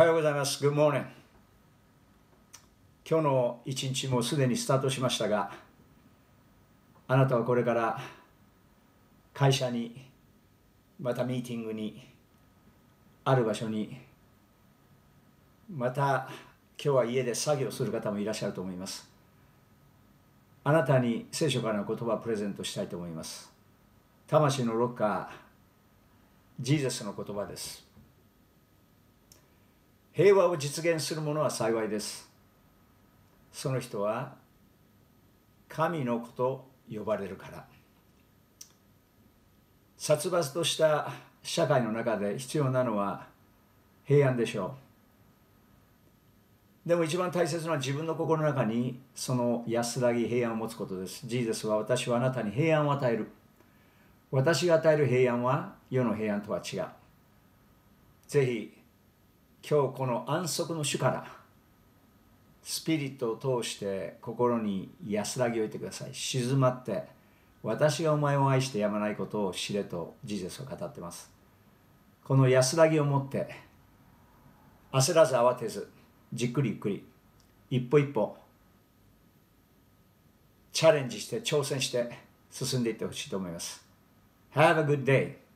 はようございます。Good morning. 今日の一日もすでにスタートしましたが、あなたはこれから会社に、またミーティングに、ある場所に、また今日は家で作業する方もいらっしゃると思います。あなたに聖書からの言葉をプレゼントしたいと思います。魂のロッカー、ジーザスの言葉です。平和を実現する者は幸いです。その人は神の子と呼ばれるから。殺伐とした社会の中で必要なのは平安でしょう。でも一番大切なのは自分の心の中にその安らぎ平安を持つことです。ジーゼスは私はあなたに平安を与える。私が与える平安は世の平安とは違う。ぜひ今日この安息の主からスピリットを通して心に安らぎを置いてください静まって私がお前を愛してやまないことを知れとジーゼスは語ってますこの安らぎを持って焦らず慌てずじっくりゆっくり一歩一歩チャレンジして挑戦して進んでいってほしいと思います Have a good day